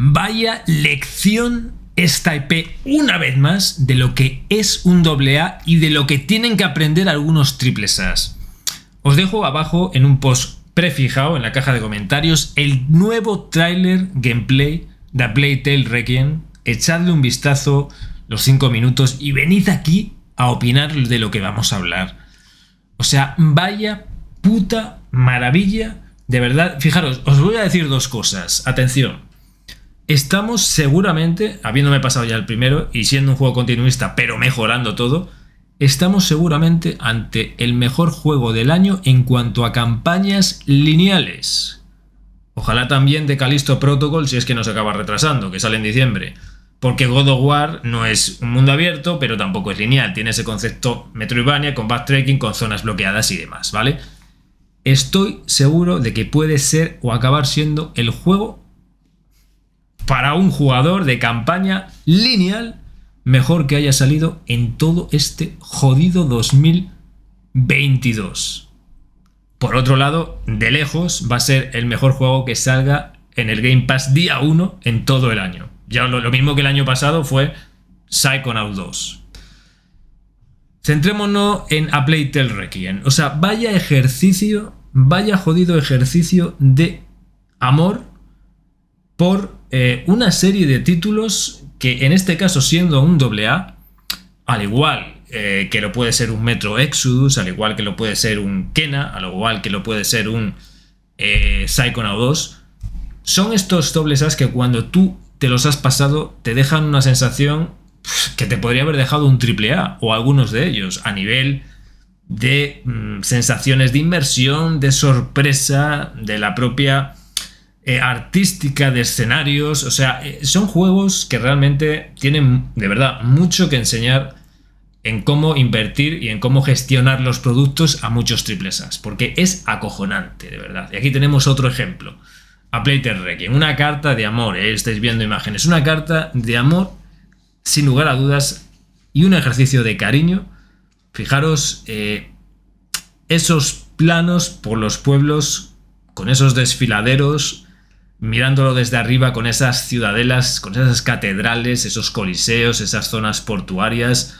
Vaya lección esta IP e una vez más de lo que es un a y de lo que tienen que aprender algunos triples As. Os dejo abajo en un post prefijado en la caja de comentarios el nuevo tráiler gameplay de Playtale Requiem. Echadle un vistazo los 5 minutos y venid aquí a opinar de lo que vamos a hablar. O sea, vaya puta maravilla. De verdad, fijaros, os voy a decir dos cosas. Atención estamos seguramente, habiéndome pasado ya el primero y siendo un juego continuista, pero mejorando todo, estamos seguramente ante el mejor juego del año en cuanto a campañas lineales. Ojalá también de Calisto Protocol si es que no se acaba retrasando, que sale en diciembre. Porque God of War no es un mundo abierto, pero tampoco es lineal. Tiene ese concepto Metroidvania con backtracking, con zonas bloqueadas y demás, ¿vale? Estoy seguro de que puede ser o acabar siendo el juego para un jugador de campaña lineal mejor que haya salido en todo este jodido 2022. Por otro lado, de lejos va a ser el mejor juego que salga en el Game Pass día 1 en todo el año. Ya lo, mismo que el año pasado fue Psychonauts 2. Centrémonos en A Play Requiem. O sea, vaya ejercicio, vaya jodido ejercicio de amor por eh, una serie de títulos que en este caso siendo un A al igual eh, que lo puede ser un Metro Exodus, al igual que lo puede ser un Kena, al igual que lo puede ser un eh, Psychonaut 2, son estos dobles As que cuando tú te los has pasado te dejan una sensación que te podría haber dejado un triple A o algunos de ellos a nivel de mm, sensaciones de inmersión, de sorpresa, de la propia eh, artística de escenarios. O sea, eh, son juegos que realmente tienen de verdad mucho que enseñar en cómo invertir y en cómo gestionar los productos a muchos triplesas, porque es acojonante, de verdad. Y aquí tenemos otro ejemplo. A Playter en una carta de amor, eh, estáis viendo imágenes, una carta de amor, sin lugar a dudas, y un ejercicio de cariño. Fijaros eh, esos planos por los pueblos, con esos desfiladeros, mirándolo desde arriba con esas ciudadelas, con esas catedrales, esos coliseos, esas zonas portuarias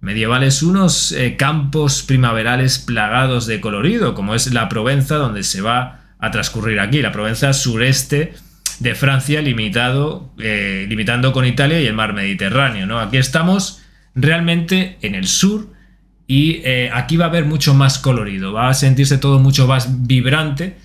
medievales, unos eh, campos primaverales plagados de colorido, como es la Provenza, donde se va a transcurrir aquí, la Provenza sureste de Francia, limitado, eh, limitando con Italia y el mar Mediterráneo. ¿no? Aquí estamos realmente en el sur y eh, aquí va a haber mucho más colorido, va a sentirse todo mucho más vibrante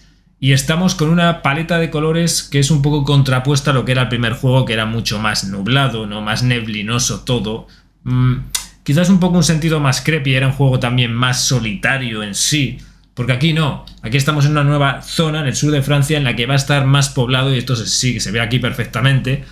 y estamos con una paleta de colores que es un poco contrapuesta a lo que era el primer juego, que era mucho más nublado, ¿no? más neblinoso todo. Mm, quizás un poco un sentido más creepy, era un juego también más solitario en sí, porque aquí no, aquí estamos en una nueva zona en el sur de Francia en la que va a estar más poblado y esto sí que se ve aquí perfectamente,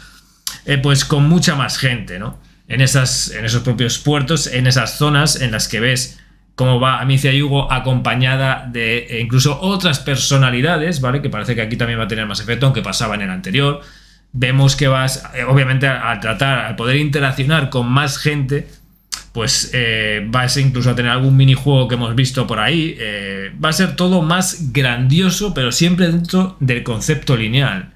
eh, pues con mucha más gente, ¿no? En, esas, en esos propios puertos, en esas zonas en las que ves cómo va Amicia Hugo, acompañada de eh, incluso otras personalidades, ¿vale? Que parece que aquí también va a tener más efecto, aunque pasaba en el anterior. Vemos que vas, eh, obviamente, al tratar, al poder interaccionar con más gente, pues eh, vas incluso a tener algún minijuego que hemos visto por ahí. va a ser todo más grandioso, pero siempre dentro del concepto lineal.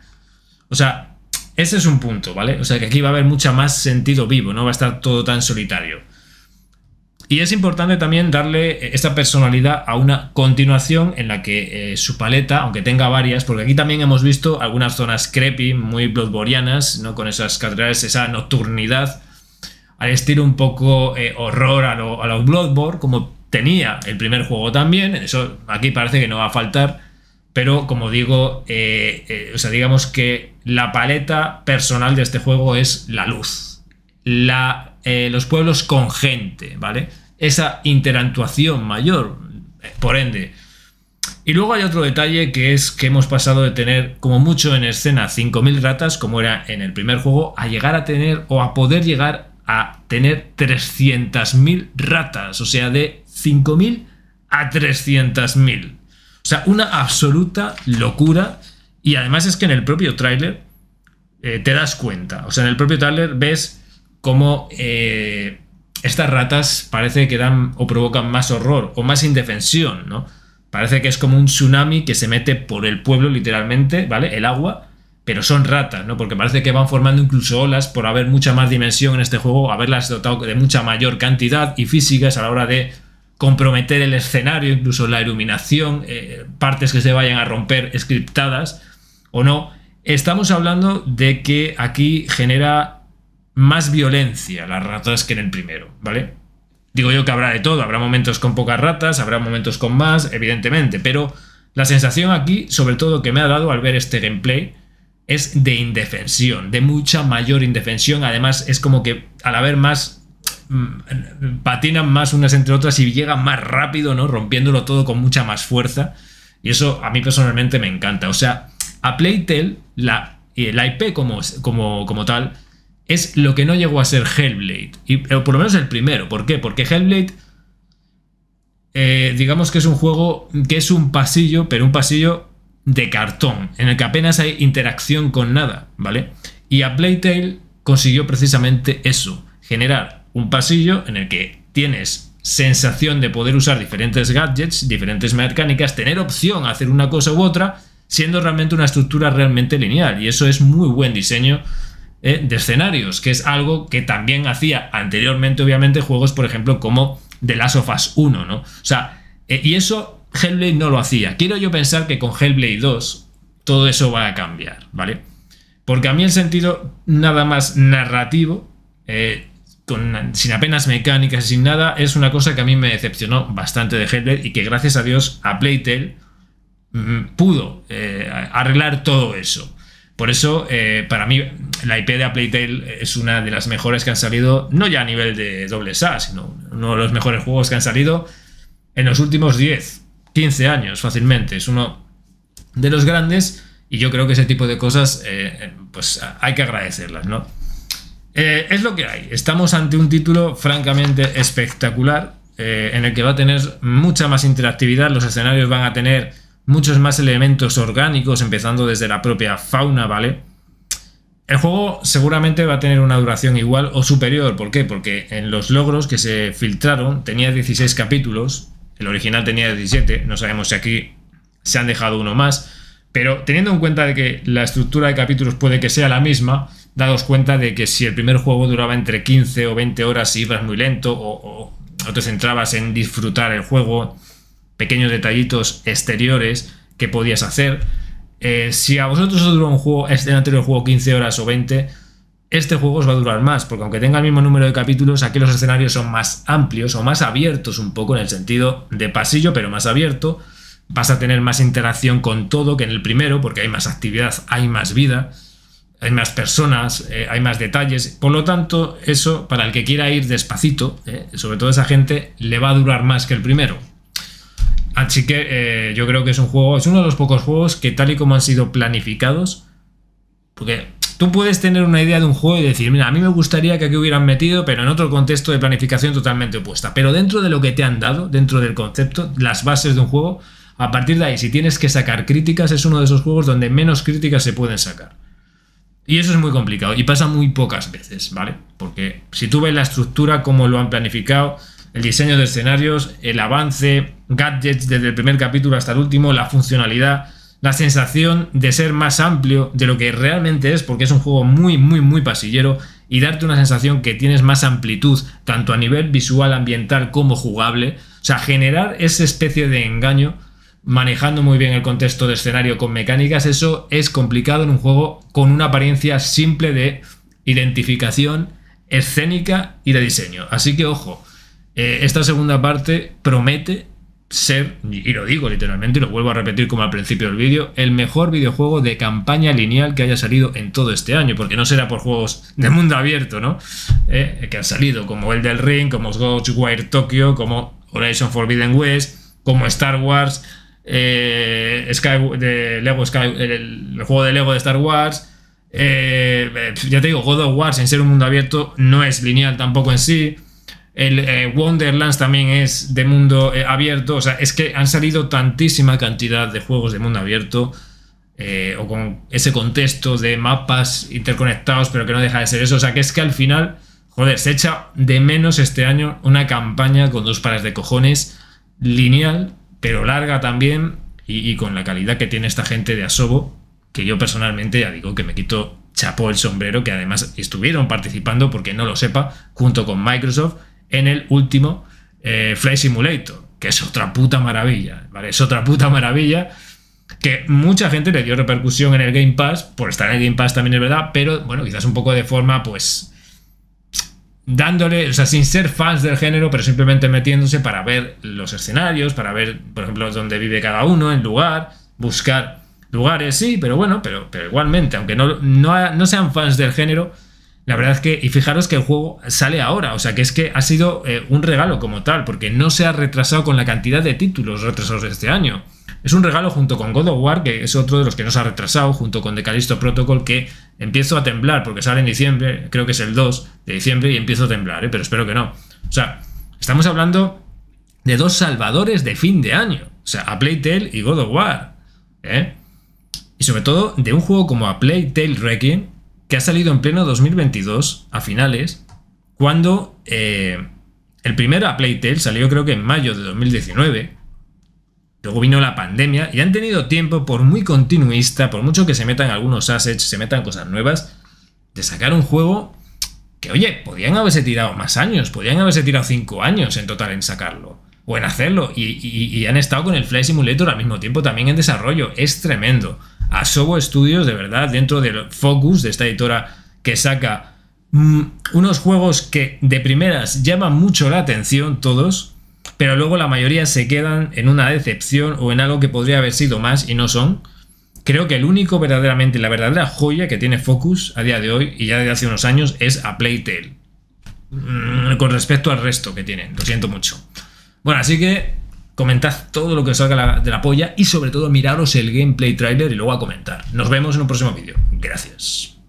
O sea, ese es un punto, ¿vale? O sea, que aquí va a haber mucho más sentido vivo, no va a estar todo tan solitario. Y es importante también darle eh, esta personalidad a una continuación en la que eh, su paleta, aunque tenga varias, porque aquí también hemos visto algunas zonas creepy, muy bloodborianas, ¿no? con esas catedrales, esa nocturnidad, al estilo un poco eh, horror a los Bloodborne, como tenía el primer juego también, eso aquí parece que no va a faltar, pero como digo, o sea, digamos que la paleta personal de este juego es la luz, la, los pueblos con gente, ¿vale? esa interactuación mayor, por ende. Y luego hay otro detalle que es que hemos pasado de tener como mucho en escena 5.000 ratas, como era en el primer juego, a llegar a tener o a poder llegar a tener 300.000 ratas, o sea, de 5.000 a 300.000. O sea, una absoluta locura. Y además es que en el propio tráiler eh, te das cuenta. O sea, en el propio tráiler ves cómo eh, estas ratas parece que dan o provocan más horror o más indefensión, ¿no? Parece que es como un tsunami que se mete por el pueblo literalmente, ¿vale? El agua, pero son ratas, ¿no? Porque parece que van formando incluso olas por haber mucha más dimensión en este juego, haberlas dotado de mucha mayor cantidad y físicas a la hora de comprometer el escenario, incluso la iluminación, eh, partes que se vayan a romper scriptadas o no. Estamos hablando de que aquí genera más violencia las ratas que en el primero, ¿vale? Digo yo que habrá de todo, habrá momentos con pocas ratas, habrá momentos con más, evidentemente, pero la sensación aquí, sobre todo que me ha dado al ver este gameplay, es de indefensión, de mucha mayor indefensión, además es como que al haber más mm, patinan más unas entre otras y llegan más rápido, ¿no? Rompiéndolo todo con mucha más fuerza. Y eso a mí personalmente me encanta. O sea, a Playtel, la, eh, la IP como, como, como tal, es lo que no llegó a ser Hellblade. Y, o eh, por lo menos el primero. ¿Por qué? Porque Hellblade, eh, digamos que es un juego que es un pasillo, pero un pasillo de cartón, en el que apenas hay interacción con nada, ¿vale? Y a Playtale consiguió precisamente eso, generar un pasillo en el que tienes sensación de poder usar diferentes gadgets, diferentes mecánicas, tener opción a hacer una cosa u otra, siendo realmente una estructura realmente lineal. Y eso es muy buen diseño eh, de escenarios, que es algo que también hacía anteriormente, obviamente, juegos, por ejemplo, como The Last of Us 1, ¿no? O sea, eh, y eso Hellblade no lo hacía. Quiero yo pensar que con Hellblade 2 todo eso va a cambiar, ¿vale? Porque a mí el sentido nada más narrativo, eh, sin apenas mecánicas, y sin nada, es una cosa que a mí me decepcionó bastante de Hellblade y que gracias a Dios a Playtel mm, pudo arreglar todo eso. Por eso, para mí, la IP de Playtale es una de las mejores que han salido, no ya a nivel de doble SA, sino uno de los mejores juegos que han salido en los últimos 10, 15 años fácilmente. Es uno de los grandes y yo creo que ese tipo de cosas eh, pues hay que agradecerlas, ¿no? Eh, es lo que hay. Estamos ante un título francamente espectacular eh, en el que va a tener mucha más interactividad, los escenarios van a tener muchos más elementos orgánicos, empezando desde la propia fauna, ¿vale? El juego seguramente va a tener una duración igual o superior. ¿Por qué? Porque en los logros que se filtraron tenía 16 capítulos. El original tenía 17. No sabemos si aquí se han dejado uno más. Pero teniendo en cuenta de que la estructura de capítulos puede que sea la misma, dados cuenta de que si el primer juego duraba entre 15 o 20 horas y ibas muy lento o, o te centrabas en disfrutar el juego, pequeños detallitos exteriores que podías hacer, eh, si a vosotros os dura un juego, este anterior juego 15 horas o 20, este juego os va a durar más, porque aunque tenga el mismo número de capítulos, aquí los escenarios son más amplios o más abiertos un poco en el sentido de pasillo, pero más abierto. Vas a tener más interacción con todo que en el primero, porque hay más actividad, hay más vida, hay más personas, eh, hay más detalles. Por lo tanto, eso para el que quiera ir despacito, eh, sobre todo esa gente, le va a durar más que el primero. Así que eh, yo creo que es un juego, es uno de los pocos juegos que tal y como han sido planificados, porque tú puedes tener una idea de un juego y decir, mira, a mí me gustaría que aquí hubieran metido, pero en otro contexto de planificación totalmente opuesta. Pero dentro de lo que te han dado, dentro del concepto, las bases de un juego, a partir de ahí, si tienes que sacar críticas, es uno de esos juegos donde menos críticas se pueden sacar. Y eso es muy complicado y pasa muy pocas veces, ¿vale? Porque si tú ves la estructura, cómo lo han planificado, el diseño de escenarios, el avance, gadgets desde el primer capítulo hasta el último, la funcionalidad, la sensación de ser más amplio de lo que realmente es, porque es un juego muy, muy, muy pasillero, y darte una sensación que tienes más amplitud, tanto a nivel visual, ambiental como jugable. O sea, generar esa especie de engaño manejando muy bien el contexto de escenario con mecánicas, eso es complicado en un juego con una apariencia simple de identificación escénica y de diseño. Así que ojo, eh, esta segunda parte promete ser, y lo digo literalmente y lo vuelvo a repetir como al principio del vídeo, el mejor videojuego de campaña lineal que haya salido en todo este año, porque no será por juegos de mundo abierto, ¿no? Eh, que han salido, como el del Ring, como Ghostwire Tokyo, como Horizon Forbidden West, como Star Wars, eh, el, juego de Lego de Star Wars, ya te digo, God of War sin ser un mundo abierto no es lineal tampoco en sí. El eh, Wonderlands también es de mundo eh, abierto. O sea, es que han salido tantísima cantidad de juegos de mundo abierto. Eh, o con ese contexto de mapas interconectados, pero que no deja de ser eso. O sea, que es que al final, joder, se echa de menos este año una campaña con dos pares de cojones, lineal, pero larga también, y, con la calidad que tiene esta gente de Asobo, que yo personalmente ya digo que me quito chapó el sombrero, que además estuvieron participando, porque no lo sepa, junto con Microsoft en el último eh, Fly Simulator, que es otra puta maravilla, ¿vale? Es otra puta maravilla que mucha gente le dio repercusión en el Game Pass, por estar en el Game Pass también es verdad, pero bueno, quizás un poco de forma, pues, dándole, o sea, sin ser fans del género, pero simplemente metiéndose para ver los escenarios, para ver, por ejemplo, dónde vive cada uno, el lugar, buscar lugares, sí, pero bueno, pero, igualmente, aunque no, no sean fans del género, la verdad es que, y fijaros que el juego sale ahora, o sea que es que ha sido eh, un regalo como tal, porque no se ha retrasado con la cantidad de títulos retrasados de este año. Es un regalo junto con God of War, que es otro de los que no se ha retrasado, junto con The Callisto Protocol, que empiezo a temblar, porque sale en diciembre, creo que es el 2 de diciembre, y empiezo a temblar, eh, pero espero que no. O sea, estamos hablando de dos salvadores de fin de año, o sea, a Playtale y God of War. Eh, y sobre todo de un juego como a Playtale Wrecking que ha salido en pleno 2022, a finales, cuando eh, el primero a Playtel salió creo que en mayo de 2019. Luego vino la pandemia y han tenido tiempo, por muy continuista, por mucho que se metan algunos assets, se metan cosas nuevas, de sacar un juego que, oye, podían haberse tirado más años, podían haberse tirado cinco años en total en sacarlo o en hacerlo. Y, y han estado con el Fly Simulator al mismo tiempo también en desarrollo. Es tremendo. A Sobo Studios, de verdad, dentro del focus de esta editora que saca mm, unos juegos que de primeras llaman mucho la atención todos, pero luego la mayoría se quedan en una decepción o en algo que podría haber sido más y no son. Creo que el único verdaderamente, la verdadera joya que tiene Focus a día de hoy y ya desde hace unos años es a Playtale. Mm, con respecto al resto que tienen, lo siento mucho. Bueno, así que comentad todo lo que os salga de la polla y sobre todo miraros el gameplay trailer y luego a comentar. Nos vemos en un próximo vídeo. Gracias.